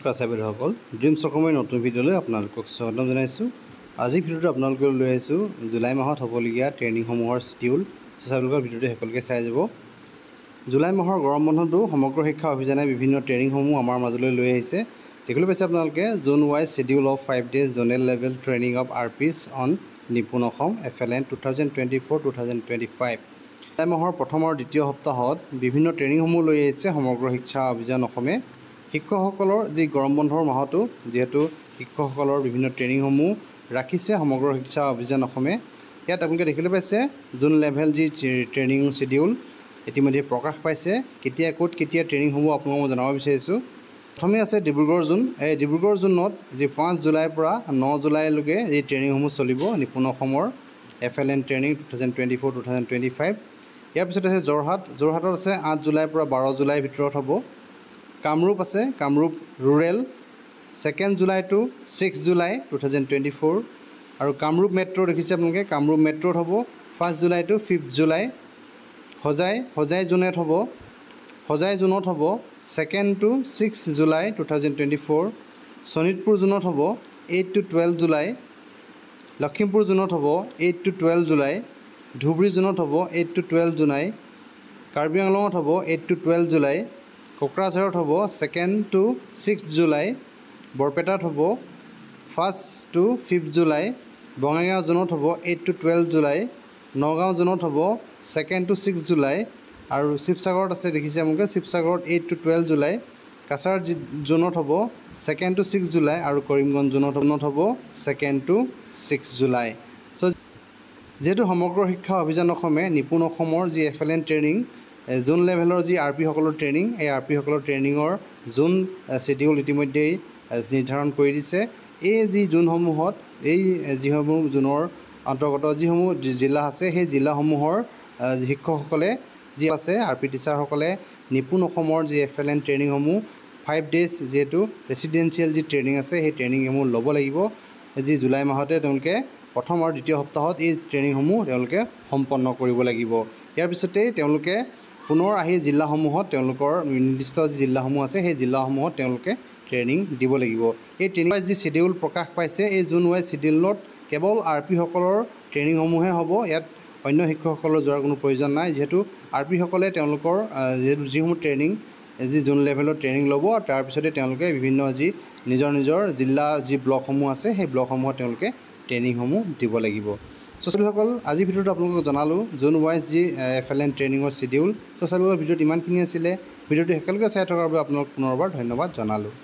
নমস্কাৰ চাইবাইদেউসকল ড্ৰিমছ অসমৰ নতুন ভিডিঅ'লৈ আপোনালোকক স্বাগতম জনাইছোঁ আজি ভিডিঅ'টো আপোনালোকে লৈ আহিছোঁ জুলাই মাহত হ'বলগীয়া ট্ৰেইনিংসমূহৰ চিডিউল চাবলগীয়া ভিডিঅ'টো শেষলৈকে চাই যাব জুলাই মাহৰ গৰম বন্ধটো সমগ্ৰ শিক্ষা অভিযানে বিভিন্ন ট্ৰেইনিংসমূহ আমাৰ মাজলৈ লৈ আহিছে দেখিবলৈ পাইছে আপোনালোকে zone wise schedule of five days zonal level training of R Ps on Nipun Assam F L N two thousand twenty four two thousand twenty five জুলাই মাহৰ প্ৰথম আৰু দ্বিতীয় সপ্তাহত বিভিন্ন ট্ৰেইনিংসমূহ লৈ আহিছে সমগ্ৰ শিক্ষা অভিযান অসমে শিক্ষকসকলৰ যি গৰম বন্ধৰ মাহতো যিহেতু শিক্ষকসকলৰ বিভিন্ন ট্ৰেইনিংসমূহ ৰাখিছে সমগ্ৰ শিক্ষা অভিযান অসমে ইয়াত আপোনালোকে দেখিবলৈ পাইছে যোন লেভেল যি ট্ৰেইনিং শ্বিডিউল ইতিমধ্যে প্ৰকাশ পাইছে কেতিয়া ক'ত কেতিয়া ট্ৰেইনিংসমূহ আপোনালোকক মই জনাব বিচাৰিছোঁ প্ৰথমে আছে ডিব্ৰুগড় জোন এই ডিব্ৰুগড় জোনত যি পাঁচ জুলাইৰ পৰা ন জুলাইলৈকে যি ট্ৰেইনিংসমূহ চলিব নিপুণ অসমৰ F L N training two thousand twenty four two thousand twenty five ইয়াৰ পিছত আছে যোৰহাট যোৰহাটত আছে আঠ জুলাইৰ পৰা বাৰ জুলাইৰ ভিতৰত হ'ব কামৰূপ আছে Kamrup rural second July to six July two thousand twenty four আৰু কামৰূপ মেট্ৰ' দেখিছে আপোনালোকে কামৰূপ মেট্ৰ'ত হ'ব first July to fifth July সজাই সজাই জুনেট হ'ব সজাই জুনত হ'ব second to six July two thousand twenty four Sonitpur জুনত হ'ব eight to twelve July Lakhimpur জুনত হ'ব eight to twelve July Dhubri জুনত হ'ব eight to twelve July Karbi আংলঙত হ'ব এইট টু টুৱেল্ভ জুলাই কোকৰাঝাৰত হ'ব ছেকেণ্ড টু ছিক্স জুলাই বৰপেটাত হ'ব first to fifth July Bongaigaon জোনত হ'ব eight to twelve July Nagaon জোনত হ'ব ছেকেণ্ড টু ছিক্স জুলাই আৰু শিৱসাগৰত আছে দেখিছে আপোনালোকে শিৱসাগৰত eight to twelve July Cachar জোনত হ'ব ছেকেণ্ড টু ছিক্স জুলাই আৰু কৰিমগঞ্জ জোনত জোনত হ'ব second to six July so' যিহেতু সমগ্ৰ শিক্ষা অভিযান অসমে নিপুণ অসমৰ যি F L N training zone লেভেলৰ যি আৰ পিসকলৰ ট্ৰেইনিং এই আৰ পিসকলৰ ট্ৰেইনিঙৰ জোন শ্বেডিউল ইতিমধ্যেই নিৰ্ধাৰণ কৰি দিছে এই যি জোনসমূহত এই যিসমূহ জোনৰ অন্তৰ্গত যিসমূহ জিলা আছে সেই জিলাসমূহৰ শিক্ষকসকলে যি আছে আৰ পি টিচাৰসকলে নিপুণ অসমৰ যি এফ এল এন ট্ৰেইনিংসমূহ ফাইভ ডেজ যিহেতু ৰেচিডেঞ্চিয়েল যি ট্ৰেইনিং আছে সেই ট্ৰেইনিংসমূহ ল'ব লাগিব যি জুলাই মাহতে তেওঁলোকে প্ৰথম আৰু দ্বিতীয় সপ্তাহত এই ট্ৰেইনিংসমূহ তেওঁলোকে সম্পন্ন কৰিব লাগিব ইয়াৰ পিছতেই তেওঁলোকে পুনৰ আহি জিলাসমূহত তেওঁলোকৰ নিৰ্দিষ্ট যি জিলাসমূহ আছে সেই জিলাসমূহত তেওঁলোকে ট্ৰেইনিং দিব লাগিব এই ট্ৰেইনিং ৱাইজ যি চিডিউল প্ৰকাশ পাইছে এই জুন ৱাইজ শ্বিডিউলত কেৱল আৰ পিসকলৰ ট্ৰেইনিংসমূহে হ'ব ইয়াত অন্য শিক্ষকসকলৰ যোৱাৰ কোনো প্ৰয়োজন নাই যিহেতু আৰ পিসকলে তেওঁলোকৰ যিহেতু যিসমূহ ট্ৰেইনিং যি জোন লেভেলৰ ট্ৰেইনিং ল'ব আৰু তাৰপিছতে তেওঁলোকে বিভিন্ন যি নিজৰ নিজৰ জিলা যি ব্লকসমূহ আছে সেই ব্লকসমূহত তেওঁলোকে ট্ৰেইনিংসমূহ দিব লাগিব চ' চলিসকল আজিৰ ভিডিঅ'টো আপোনালোকক জনালোঁ জোন ৱাইজ যি এফ এল এন ট্ৰেইনিঙৰ শ্বিডিউল চ' চলিসকলৰ ভিডিঅ'ত ইমানখিনি আছিলে ভিডিঅ'টো একেলগে চাই থকাৰ বাবে আপোনালোক পুনৰবাৰ ধন্যবাদ জনালোঁ